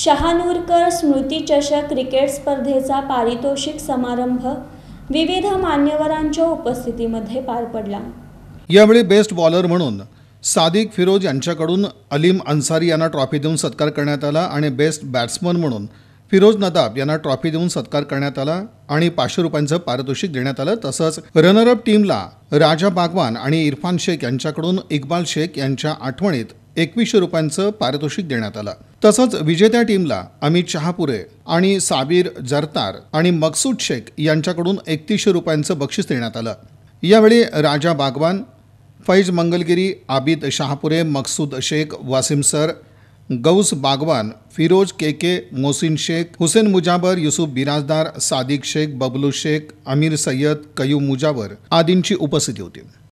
शहानूरकर चषक क्रिकेट स्पर्धेचा पारितोषिक समारंभ विविध मान्यवरांच्या उपस्थितीमध्ये पार पडला यावेळी बेस्ट बॉलर म्हणून सादिक फिरोज यांच्याकडून अलीम अन्सारी यांना ट्रॉफी देऊन सत्कार करण्यात आला आणि बेस्ट बॅट्समन म्हणून फिरोज नदाब यांना ट्रॉफी देऊन सत्कार करण्यात आला आणि पाचशे रुपयांचं पारितोषिक देण्यात आलं तसंच रनर अप टीमला राजा बागवान आणि इरफान शेख यांच्याकडून इक्बाल शेख यांच्या आठवणीत एकवीसशे रुपयांचं पारितोषिक देण्यात आलं तसंच विजेत्या टीमला अमित शहापुरे आणि साबीर जरतार आणि मकसूद शेख यांच्याकडून एकतीसशे रुपयांचं बक्षीस देण्यात आलं यावेळी Raja Bagwan Faiz Mangalgiri Abid Shahapure Maqsood Shaikh Wasim sir Gaus Bagwan Firoz K K Mohsin Shaikh Hussain Mujawar Yusuf Birajdar Sadiq Shaikh Bablu Shaikh Amir Sayyed Qayum Mujawar आदींची उपस्थिती होती